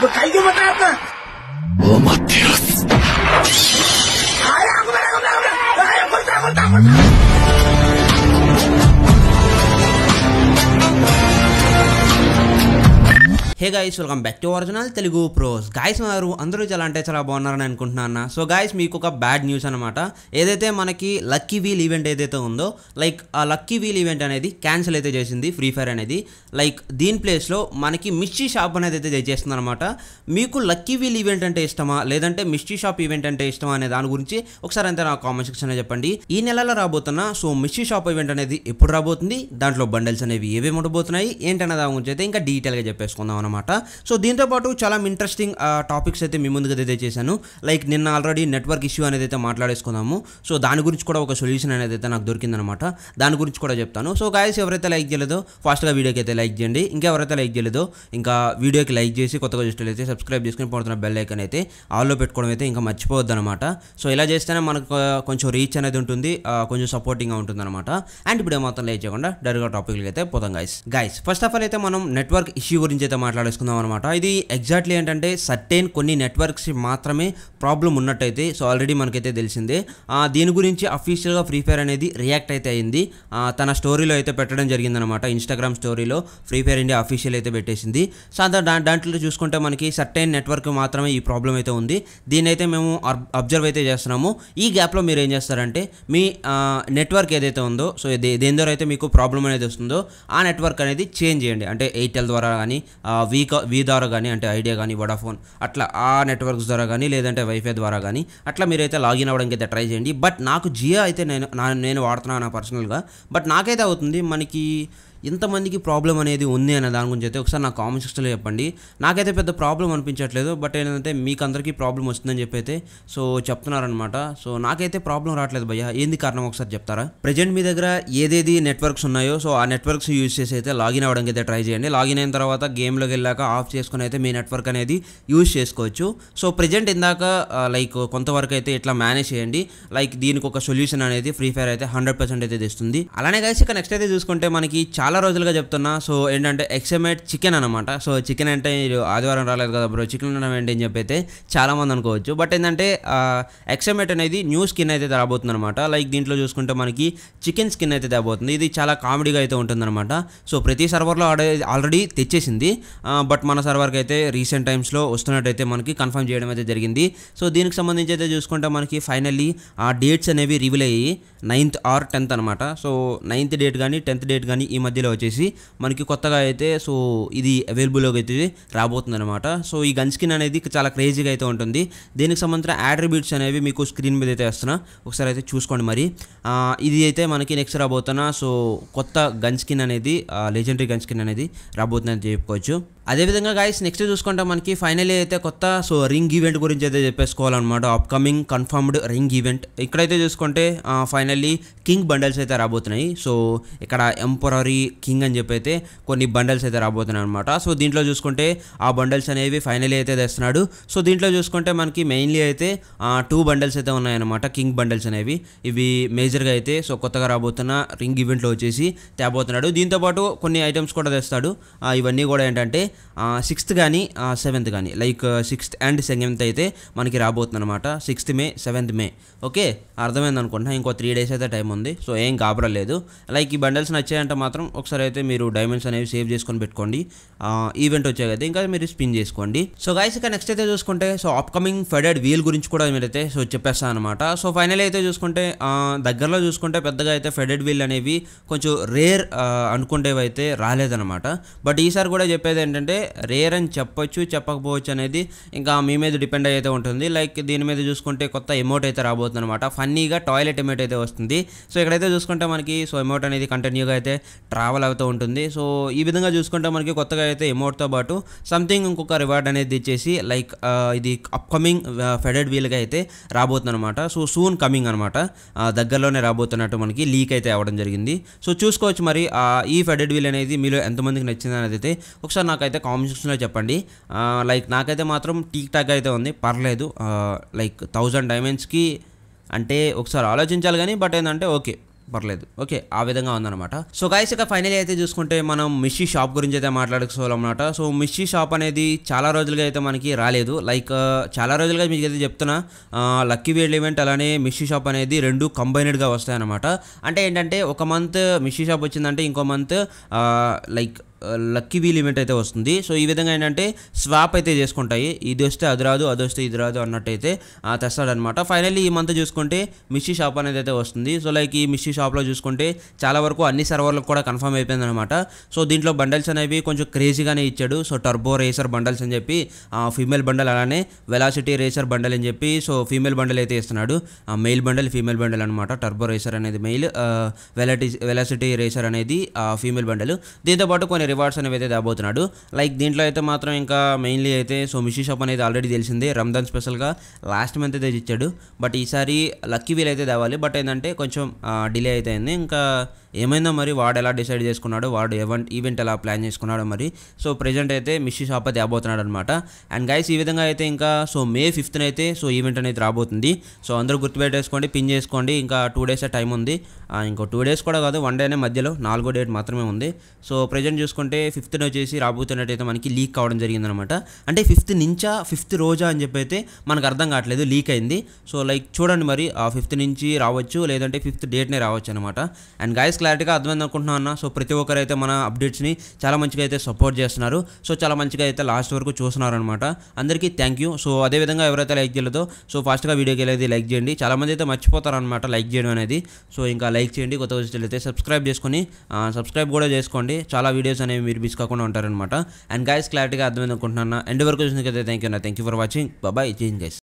部開業タアお待ってやす hey guys welcome back to original Telugu pros guys వారు అందరూ చాలా అంటే చాలా బాగున్నారని అనుకుంటున్నాను సో గాయస్ మీకు ఒక బ్యాడ్ న్యూస్ అనమాట ఏదైతే మనకి లక్కీ వీల్ ఈవెంట్ ఏదైతే ఉందో లైక్ ఆ లక్కీ వీల్ ఈవెంట్ అనేది క్యాన్సిల్ అయితే చేసింది ఫ్రీ ఫైర్ అనేది లైక్ దీని ప్లేస్లో మనకి మిస్టీ షాప్ అనేది అయితే తెచ్చేస్తుంది అనమాట మీకు లక్కీ వీల్ ఈవెంట్ అంటే ఇష్టమా లేదంటే మిస్టీ షాప్ ఈవెంట్ అంటే ఇష్టమా అనే దాని గురించి ఒకసారి అంతా నా కామెంట్ సెక్షన్లో చెప్పండి ఈ నెలలో రాబోతున్న సో మిస్టీ షాప్ ఈవెంట్ అనేది ఎప్పుడు రాబోతుంది దాంట్లో బండల్స్ అనేవి ఏవేమి ఉండబోతున్నాయి ఏంటనే దాని గురించి అయితే ఇంకా డీటెయిల్గా చెప్పేసుకుందాం అనమాట సో దీంతోపాటు చాలా ఇంట్రెస్టింగ్ టాపిక్స్ అయితే మీ ముందుగా అయితే చేశాను లైక్ నిన్న ఆల్రెడీ నెట్వర్క్ ఇష్యూ అనేది అయితే మాట్లాడేసుకున్నాము సో దాని గురించి కూడా ఒక సొల్యూషన్ అనేది అయితే నాకు దొరికిందనమాట దాని గురించి కూడా చెప్తాను సో గాయస్ ఎవరైతే లైక్ చేయలేదో ఫాస్ట్గా వీడియోకి అయితే లైక్ చేయండి ఇంకా ఎవరైతే లైక్ చేయలేదో ఇంకా వీడియోకి లైక్ చేసి కొత్తగా చూస్తే అయితే సబ్స్క్రైబ్ చేసుకుని పడుతున్న బెల్ ఐకన్ అయితే ఆల్లో పెట్టుకోవడం అయితే ఇంకా మర్చిపోవద్దు అనమాట సో ఇలా చేస్తేనే మనకు కొంచెం రీచ్ అనేది ఉంటుంది కొంచెం సపోర్టింగ్గా ఉంటుంది అనమాట అండ్ ఇప్పుడు మాత్రం లైక్ చేయకుండా డైరెక్ట్గా టాపిక్లకి అయితే పోతాం guys guys first of all అయితే మనం నెట్వర్క్ ఇష్యూ గురించి అయితే మాట్లాడేసుకుందాం అనమాట ఇది ఎగ్జాక్ట్లీ ఏంటంటే సర్టైన్ కొన్ని నెట్వర్క్స్ మాత్రమే ప్రాబ్లం ఉన్నట్టయితే సో ఆల్రెడీ మనకైతే తెలిసిందే దీని గురించి అఫీషియల్గా ఫ్రీ ఫైర్ అనేది రియాక్ట్ అయితే అయింది తన స్టోరీలో అయితే పెట్టడం జరిగిందనమాట ఇన్స్టాగ్రామ్ స్టోరీలో ఫ్రీ ఫైర్ ఇండియా అఫీషియల్ అయితే పెట్టేసింది సో దా దాంట్లో చూసుకుంటే మనకి సర్టైన్ నెట్వర్క్ మాత్రమే ఈ ప్రాబ్లం అయితే ఉంది దీన్ని అయితే మేము అబ్జర్వ్ అయితే చేస్తున్నాము ఈ గ్యాప్లో మీరు ఏం చేస్తారంటే మీ నెట్వర్క్ ఏదైతే ఉందో సో దేని ద్వారా అయితే మీకు ప్రాబ్లం అనేది వస్తుందో ఆ నెట్వర్క్ అనేది చేంజ్ చేయండి అంటే ఎయిర్టెల్ ద్వారా కానీ వీక వీ ద్వారా కానీ అంటే ఐడియా కానీ వడాఫోన్ అట్లా ఆ నెట్వర్క్స్ ద్వారా కానీ లేదంటే వైఫై ద్వారా కానీ అట్లా మీరైతే లాగిన్ అవ్వడానికి అయితే ట్రై చేయండి బట్ నాకు జియో అయితే నేను నేను వాడుతున్నాను పర్సనల్గా బట్ నాకైతే అవుతుంది మనకి ఇంతమందికి ప్రాబ్లం అనేది ఉంది అనే దాని గురించి అయితే ఒకసారి నా కామెంట్ సెక్షన్లో చెప్పండి నాకైతే పెద్ద ప్రాబ్లం అనిపించట్లేదు బట్ ఏంటంటే మీకు అందరికీ ప్రాబ్లం వస్తుందని చెప్పి అయితే సో చెప్తున్నారనమాట సో నాకైతే ప్రాబ్లం రావట్లేదు భయ్య ఏంది కారణం ఒకసారి చెప్తారా ప్రజెంట్ మీ దగ్గర ఏదేది నెట్వర్క్స్ ఉన్నాయో సో ఆ నెట్వర్క్స్ యూజ్ చేసి అయితే లాగిన్ అవ్వడానికి అయితే ట్రై చేయండి లాగిన్ అయిన తర్వాత గేమ్లోకి వెళ్ళాక ఆఫ్ చేసుకుని అయితే మీ నెట్వర్క్ అనేది యూజ్ చేసుకోవచ్చు సో ప్రజెంట్ ఇందాక లైక్ కొంతవరకు అయితే ఇట్లా మేనేజ్ చేయండి లైక్ దీనికి ఒక సొల్యూషన్ అనేది ఫ్రీ ఫైర్ అయితే హండ్రెడ్ పర్సెంట్ అయితే తెస్తుంది అలానే కలిసి ఇక నెక్స్ట్ అయితే చూసుకుంటే మనకి చాలా చాలా రోజులుగా చెప్తున్నా సో ఏంటంటే ఎక్సమేట్ చికెన్ అనమాట సో చికెన్ అంటే ఆదివారం రాలేదు కదా బ్రో చికెన్ ఉండడం ఏంటి అని చెప్పి అయితే చాలామంది అనుకోవచ్చు బట్ ఏంటంటే ఎక్సమేట్ అనేది న్యూ స్కిన్ అయితే రాబోతుంది అనమాట లైక్ దీంట్లో చూసుకుంటే మనకి చికెన్ స్కిన్ అయితే తాబోతుంది ఇది చాలా కామెడీగా అయితే ఉంటుందన్నమాట సో ప్రతి సర్వర్లో ఆల్రెడీ తెచ్చేసింది బట్ మన సర్వర్కి అయితే రీసెంట్ టైమ్స్లో వస్తున్నట్టయితే మనకి కన్ఫర్మ్ చేయడం అయితే జరిగింది సో దీనికి సంబంధించి అయితే చూసుకుంటే మనకి ఫైనల్లీ ఆ డేట్స్ అనేవి రివీల్ అయ్యి నైన్త్ ఆర్ టెన్త్ అనమాట సో నైన్త్ డేట్ కానీ టెన్త్ డేట్ కానీ ఈ మధ్య మధ్యలో వచ్చేసి మనకి కొత్తగా అయితే సో ఇది అవైలబుల్గా అయితే రాబోతుంది అనమాట సో ఈ గన్ స్కిన్ అనేది చాలా క్రేజీగా అయితే ఉంటుంది దీనికి సంబంధించిన యాట్రిబ్యూట్స్ అనేవి మీకు స్క్రీన్ మీద అయితే వస్తున్నా ఒకసారి అయితే చూసుకోండి మరి ఇది అయితే మనకి నెక్స్ట్ రాబోతున్న సో కొత్త గన్ స్కిన్ అనేది లెజెండరీ గన్ స్కిన్ అనేది రాబోతుందని చెప్పుకోవచ్చు అదేవిధంగా గాయస్ నెక్స్ట్ చూసుకుంటే మనకి ఫైనలీ అయితే కొత్త సో రింగ్ ఈవెంట్ గురించి అయితే చెప్పేసుకోవాలన్నమాట అప్కమింగ్ కన్ఫర్మ్డ్ రింగ్ ఈవెంట్ ఇక్కడైతే చూసుకుంటే ఫైనల్లీ కింగ్ బండల్స్ అయితే రాబోతున్నాయి సో ఇక్కడ ఎంపరీ కింగ్ అని చెప్పి అయితే కొన్ని బండల్స్ అయితే రాబోతున్నాయి అనమాట సో దీంట్లో చూసుకుంటే ఆ బండల్స్ అనేవి ఫైనల్ అయితే తెస్తున్నాడు సో దీంట్లో చూసుకుంటే మనకి మెయిన్లీ అయితే టూ బండల్స్ అయితే ఉన్నాయన్నమాట కింగ్ బండల్స్ అనేవి ఇవి మేజర్గా అయితే సో కొత్తగా రాబోతున్న రింగ్ ఈవెంట్లో వచ్చేసి తేబోతున్నాడు దీంతోపాటు కొన్ని ఐటమ్స్ కూడా తెస్తాడు ఇవన్నీ కూడా ఏంటంటే సిక్స్త్ కానీ సెవెంత్ కానీ లైక్ సిక్స్త్ అండ్ సెవెంత్ అయితే మనకి రాబోతుంది అనమాట sixth May seventh May okay అర్థమైంది అనుకుంటున్నా ఇంకో త్రీ డేస్ అయితే టైం ఉంది సో ఏం కాబడలేదు లైక్ ఈ బండల్స్ నచ్చాయంటే మాత్రం ఒకసారి అయితే మీరు డైమండ్స్ అనేవి సేవ్ చేసుకొని పెట్టుకోండి ఈవెంట్ వచ్చాయి కదా ఇంకా మీరు స్పిన్ చేసుకోండి సో గైస్ ఇక నెక్స్ట్ అయితే చూసుకుంటే సో అప్కమింగ్ ఫెడెడ్ వీల్ గురించి కూడా మీరైతే సో చెప్పేస్తాను అనమాట సో ఫైనల్ అయితే చూసుకుంటే దగ్గరలో చూసుకుంటే పెద్దగా అయితే ఫెడెడ్ వీల్ అనేవి కొంచెం రేర్ అనుకుంటేవి అయితే రాలేదనమాట బట్ ఈసారి కూడా చెప్పేది ఏంటంటే రేర్ అని చెప్పొచ్చు చెప్పకపోవచ్చు అనేది ఇంకా మీ మీద డిపెండ్ అయితే ఉంటుంది లైక్ దీని మీద చూసుకుంటే కొత్త ఎమౌట్ అయితే రాబోతుంది అనమాట ఫన్నీగా టాయిలెట్ ఎమౌట్ అయితే వస్తుంది సో ఇక్కడైతే చూసుకుంటే మనకి సో ఎమౌట్ అనేది కంటిన్యూగా అయితే ట్రావెల్ అవుతూ ఉంటుంది సో ఈ విధంగా చూసుకుంటే మనకి కొత్తగా అయితే ఎమోట్తో పాటు సంథింగ్ ఇంకొక రివార్డ్ అనేది ఇచ్చేసి లైక్ ఇది అప్కమింగ్ ఫెడెడ్ వీల్గా అయితే రాబోతుంది అనమాట సో సూన్ కమింగ్ అనమాట దగ్గరలోనే రాబోతున్నట్టు మనకి లీక్ అయితే అవ్వడం జరిగింది సో చూసుకోవచ్చు మరి ఈ ఫెడెడ్ వీల్ అనేది మీలో ఎంతమందికి నచ్చింది అనేది అయితే ఒకసారి నాకైతే కామెంట్ సెక్షన్లో చెప్పండి లైక్ నాకైతే మాత్రం టీక్ టాక్ అయితే ఉంది పర్లేదు లైక్ థౌజండ్ డైమండ్స్కి అంటే ఒకసారి ఆలోచించాలి కానీ బట్ ఏంటంటే ఓకే పర్లేదు ఓకే ఆ విధంగా ఉందన్నమాట సో గైస్ ఇక ఫైనల్ అయితే చూసుకుంటే మనం మిషి షాప్ గురించి అయితే మాట్లాడుకోవాలన్నమాట సో మిషి షాప్ అనేది చాలా రోజులుగా అయితే మనకి రాలేదు లైక్ చాలా రోజులుగా మీకు అయితే చెప్తున్నా లక్కీ వేల్ ఈవెంట్ అలానే మిషి షాప్ అనేది రెండు కంబైనడ్గా వస్తాయన్నమాట అంటే ఏంటంటే ఒక మంత్ మిషి షాప్ వచ్చిందంటే ఇంకో month like lucky wheel event అయితే వస్తుంది సో ఈ విధంగా ఏంటంటే స్వాప్ అయితే చేసుకుంటాయి ఇది వస్తే అది రాదు అది వస్తే ఇది రాదు అన్నట్టయితే తెస్తాడనమాట ఫైనల్లీ ఈ మంత్ చూసుకుంటే మిస్సీ షాప్ అనేది అయితే వస్తుంది సో లైక్ ఈ మిస్సీ షాప్లో చూసుకుంటే చాలా వరకు అన్ని సర్వర్లకు కూడా కన్ఫర్మ్ అయిపోయింది అనమాట సో దీంట్లో బండల్స్ అనేవి కొంచెం క్రేజీగానే ఇచ్చాడు సో టర్బో రేసర్ బండల్స్ అని చెప్పి ఫీమేల్ బండల్ అలానే వెలాసిటీ రేసర్ బండల్ అని చెప్పి సో ఫీమేల్ బండల్ అయితే ఇస్తున్నాడు మెయిల్ బండల్ ఫీమేల్ బండల్ అనమాట టర్బో రేసర్ అనేది మెయిల్ వెలాటి వెలాసిటీ రేసర్ అనేది ఫీమేల్ బండల్ దీంతోపాటు కొన్ని రివార్డ్స్ అనేవి అయితే దాబోతున్నాడు లైక్ దీంట్లో అయితే మాత్రం ఇంకా మెయిన్లీ అయితే సో మిషి షాప్ అనేది ఆల్రెడీ తెలిసిందే రంజాన్ స్పెషల్గా లాస్ట్ మంత్ అయితే ఇచ్చాడు బట్ ఈసారి లక్కీ వీల్ అయితే తేవాలి బట్ ఏంటంటే కొంచెం డిలే అయితే అయింది ఇంకా ఏమైందో మరి వాడు ఎలా డిసైడ్ చేసుకున్నాడు వాడు ఈవెంట్ ఈవెంట్ ఎలా ప్లాన్ చేసుకున్నాడో మరి సో ప్రజెంట్ అయితే మిషి షాప్ అయితే అబోతున్నాడు అనమాట అండ్ గైస్ ఈ విధంగా అయితే ఇంకా సో మే ఫిఫ్త్న అయితే సో ఈవెంట్ అనేది రాబోతుంది సో అందరూ గుర్తుపెట్టేసుకోండి పిన్ చేసుకోండి ఇంకా టూ డేస్ టైం ఉంది ఇంకో టూ డేస్ కూడా కాదు వన్ డేనే మధ్యలో నాలుగో డేట్ మాత్రమే ఉంది సో ప్రజెంట్ చూసుకోండి చూసుకుంటే ఫిఫ్త్ వచ్చేసి రాబోతున్నట్టయితే మనకి లీక్ కావడం జరిగిందనమాట అంటే ఫిఫ్త్ నుంచా ఫిఫ్త్ రోజా అని చెప్పి అయితే మనకు అర్థం కావట్లేదు లీక్ అయింది సో లైక్ చూడండి మరి ఆ ఫిఫ్త్ నుంచి రావచ్చు లేదంటే ఫిఫ్త్ డేట్నే రావచ్చు అనమాట అండ్ గాయస్ క్లారిటీగా అర్థమైంది అనుకుంటున్నా అన్న సో ప్రతి ఒక్కరు అయితే మన అప్డేట్స్ని చాలా మంచిగా అయితే సపోర్ట్ చేస్తున్నారు సో చాలా మంచిగా అయితే లాస్ట్ వరకు చూస్తున్నారనమాట అందరికీ థ్యాంక్ యూ సో అదేవిధంగా ఎవరైతే లైక్ చేయలేదో సో ఫాస్ట్గా వీడియోకి వెళ్ళేది లైక్ చేయండి చాలామంది అయితే మర్చిపోతారనమాట లైక్ చేయడం అనేది సో ఇంకా లైక్ చేయండి కొత్త వచ్చి అయితే సబ్స్క్రైబ్ చేసుకొని సబ్స్క్రైబ్ కూడా చేసుకోండి చాలా వీడియోస్ అనేవి మీరు మిస్ కాకుండా ఉంటారనమాట అండ్ గైస్ క్లారిటీగా అర్థమైంది అనుకుంటున్నాను ఎండ్ వరకు చూసినకైతే థ్యాంక్ యూ అన్న థ్యాంక్ యూ ఫర్ వాచింగ్ బాబాయ్ చేంజ్ గైస్